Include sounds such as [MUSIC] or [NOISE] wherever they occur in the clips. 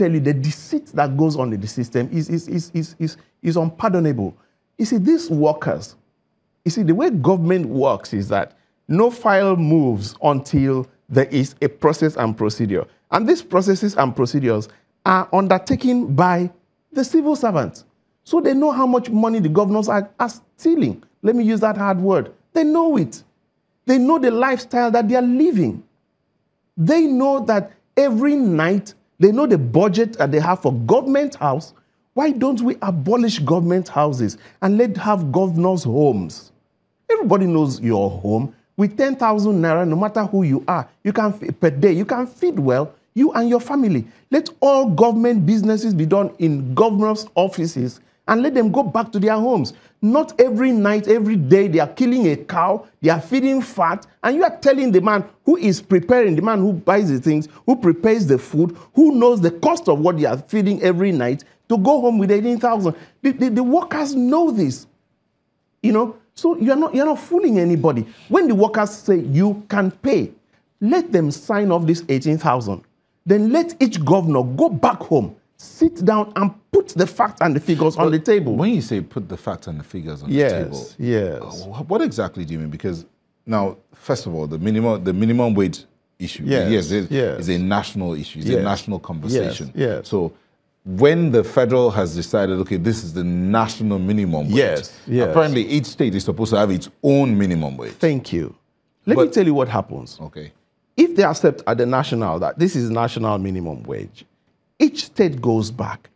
tell you the deceit that goes on in the system is, is, is, is, is, is unpardonable. You see, these workers, you see, the way government works is that no file moves until there is a process and procedure. And these processes and procedures are undertaken by the civil servants. So they know how much money the governors are, are stealing. Let me use that hard word. They know it. They know the lifestyle that they are living. They know that every night they know the budget that they have for government house. Why don't we abolish government houses and let have governors' homes? Everybody knows your home. With 10,000 naira, no matter who you are, you can per day, you can feed well you and your family. Let all government businesses be done in governors' offices and let them go back to their homes. Not every night, every day, they are killing a cow, they are feeding fat, and you are telling the man who is preparing, the man who buys the things, who prepares the food, who knows the cost of what they are feeding every night, to go home with 18,000. The, the, the workers know this. You know, so you're not, you're not fooling anybody. When the workers say you can pay, let them sign off this 18,000. Then let each governor go back home sit down and put the facts and the figures but on the table. When you say put the facts and the figures on yes, the table, uh, yes, what exactly do you mean? Because now, first of all, the minimum the minimum wage issue, yes, yes, yes. is a national issue. It's yes. a national conversation. Yes, yes. So. When the federal has decided, okay, this is the national minimum wage. Yes, yes. Apparently, each state is supposed to have its own minimum wage. Thank you. Let but, me tell you what happens. Okay. If they accept at the national that this is national minimum wage, each state goes back,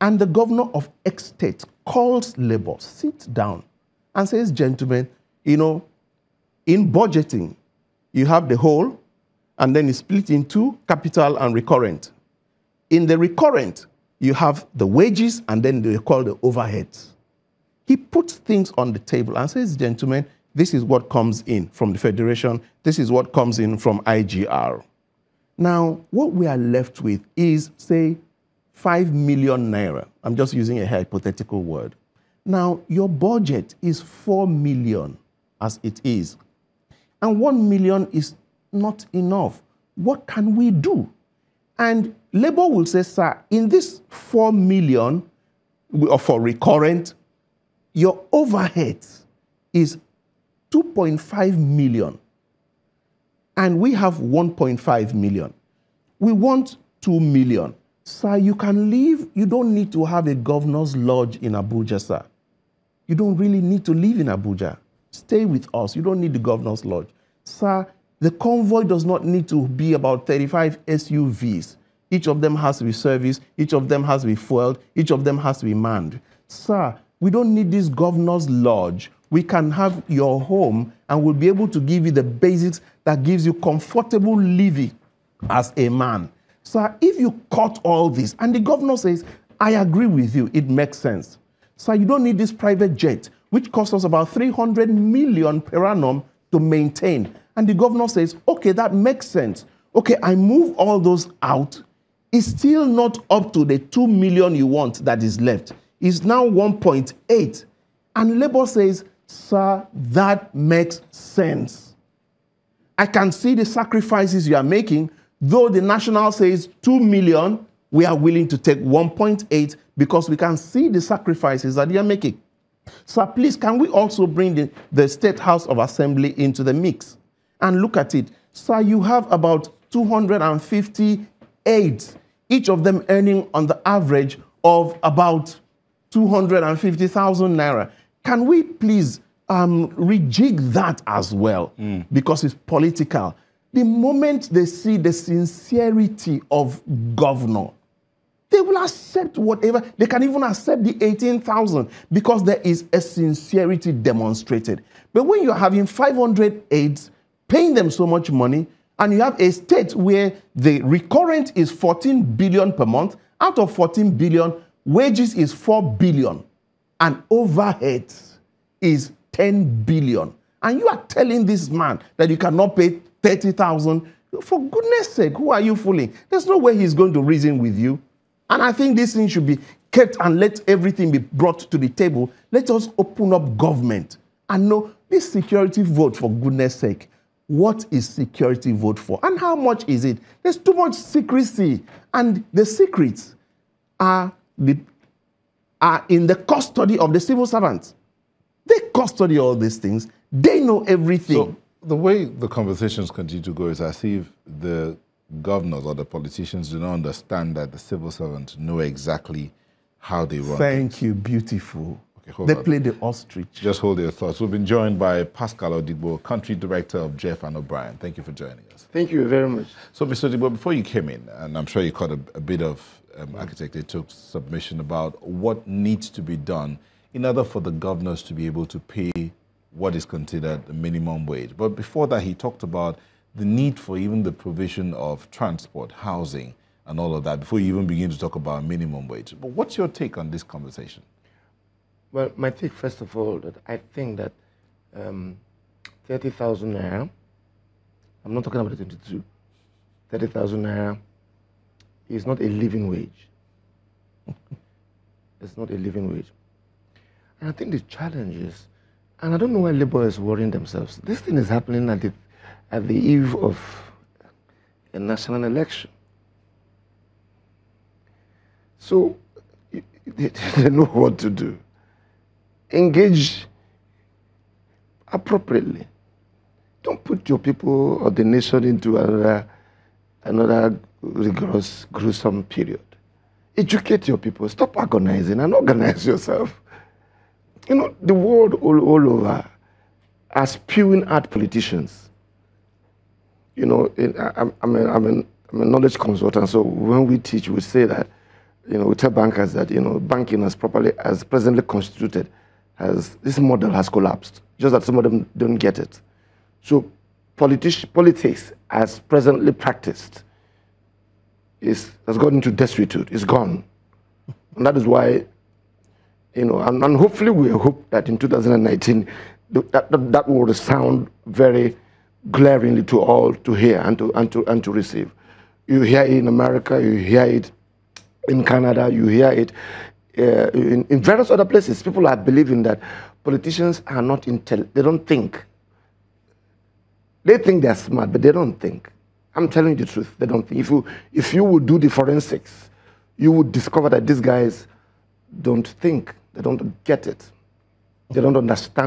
and the governor of X state calls Labour, sits down, and says, Gentlemen, you know, in budgeting, you have the whole, and then you split into capital and recurrent. In the recurrent, you have the wages, and then they call the overheads. He puts things on the table and says, Gentlemen, this is what comes in from the Federation, this is what comes in from IGR. Now, what we are left with is, say, 5 million naira. I'm just using a hypothetical word. Now, your budget is 4 million as it is. And 1 million is not enough. What can we do? And Labour will say, sir, in this 4 million for recurrent, your overhead is 2.5 million and we have 1.5 million. We want 2 million. Sir, you can leave. You don't need to have a governor's lodge in Abuja, sir. You don't really need to live in Abuja. Stay with us. You don't need the governor's lodge. Sir, the convoy does not need to be about 35 SUVs. Each of them has to be serviced, each of them has to be fueled, each of them has to be manned. Sir, we don't need this governor's lodge we can have your home and we'll be able to give you the basics that gives you comfortable living as a man. Sir, if you cut all this, and the governor says, I agree with you, it makes sense. Sir, you don't need this private jet, which costs us about 300 million per annum to maintain. And the governor says, okay, that makes sense. Okay, I move all those out. It's still not up to the 2 million you want that is left. It's now 1.8. And Labour says, Sir, that makes sense. I can see the sacrifices you are making, though the national says 2 million, we are willing to take 1.8 because we can see the sacrifices that you are making. Sir, please, can we also bring the, the State House of Assembly into the mix and look at it? Sir, you have about 258, each of them earning on the average of about 250,000 naira. Can we please um, rejig that as well? Mm. Because it's political. The moment they see the sincerity of governor, they will accept whatever. They can even accept the 18,000 because there is a sincerity demonstrated. But when you're having 500 aides, paying them so much money, and you have a state where the recurrent is 14 billion per month, out of 14 billion, wages is 4 billion and overhead is 10 billion. And you are telling this man that you cannot pay 30,000. For goodness sake, who are you fooling? There's no way he's going to reason with you. And I think this thing should be kept and let everything be brought to the table. Let us open up government and know this security vote, for goodness sake, what is security vote for and how much is it? There's too much secrecy. And the secrets are the are in the custody of the civil servants. They custody all these things. They know everything. So the way the conversations continue to go is as if the governors or the politicians do not understand that the civil servants know exactly how they run. Thank you, beautiful. Okay, they play the ostrich. Just hold your thoughts. We've been joined by Pascal Odigbo, Country Director of Jeff and O'Brien. Thank you for joining us. Thank you very much. So, Mr. Odigbo, before you came in, and I'm sure you caught a, a bit of um, mm. architect took submission about what needs to be done in order for the governors to be able to pay what is considered the minimum wage. But before that, he talked about the need for even the provision of transport, housing, and all of that before you even begin to talk about minimum wage. But what's your take on this conversation? Well, my take, first of all, that I think that um, 30,000 naira, I'm not talking about 22, 30,000 naira it's not a living wage. [LAUGHS] it's not a living wage. And I think the challenge is, and I don't know why Labour is worrying themselves. This thing is happening at the, at the eve of a national election. So they, [LAUGHS] they know what to do. Engage appropriately. Don't put your people or the nation into another, another rigorous, gruesome period. Educate your people. Stop agonizing and organize yourself. You know, the world all, all over are spewing out politicians. You know, in, I, I'm, a, I'm, a, I'm a knowledge consultant, so when we teach, we say that, you know, we tell bankers that, you know, banking as properly, as presently constituted, has, this model has collapsed. Just that some of them don't get it. So politics, politics as presently practiced is, has gone into It's gone. And that is why, you know, and, and hopefully we hope that in 2019 that, that, that will sound very glaringly to all to hear and to, and, to, and to receive. You hear it in America, you hear it in Canada, you hear it uh, in, in, various other places. People are believing that politicians are not intelligent, they don't think. They think they're smart, but they don't think. I'm telling you the truth. They don't think. If you, if you would do the forensics, you would discover that these guys don't think. They don't get it. They don't understand.